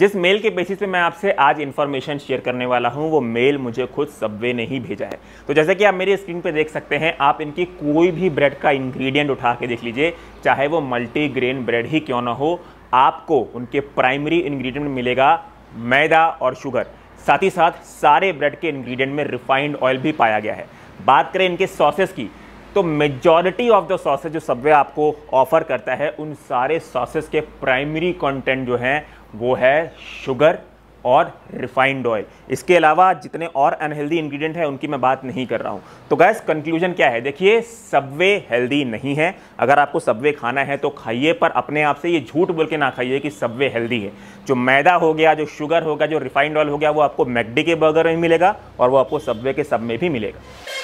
जिस मेल के बेसिस पे मैं आपसे आज इन्फॉर्मेशन शेयर करने वाला हूँ वो मेल मुझे खुद सबवे ने ही भेजा है तो जैसे कि आप मेरी स्क्रीन पे देख सकते हैं आप इनकी कोई भी ब्रेड का इंग्रेडिएंट उठा के देख लीजिए चाहे वो मल्टीग्रेन ब्रेड ही क्यों ना हो आपको उनके प्राइमरी इन्ग्रीडियंट मिलेगा मैदा और शुगर साथ ही साथ सारे ब्रेड के इन्ग्रीडियंट में रिफाइंड ऑयल भी पाया गया है बात करें इनके सॉसेस की तो मेजॉरिटी ऑफ द सॉसेज जो सब्वे आपको ऑफर करता है उन सारे सॉसेज के प्राइमरी कंटेंट जो हैं वो है शुगर और रिफाइंड ऑयल इसके अलावा जितने और अनहेल्दी इंग्रेडिएंट हैं उनकी मैं बात नहीं कर रहा हूँ तो गैस कंक्लूजन क्या है देखिए सबवे हेल्दी नहीं है अगर आपको सबवे खाना है तो खाइए पर अपने आप से ये झूठ बोल के ना खाइए कि सबवे हेल्दी है जो मैदा हो गया जो शुगर होगा जो रिफाइंड ऑयल हो गया वो आपको मैगडी के बर्गर में मिलेगा और वो आपको सबवे के सब में भी मिलेगा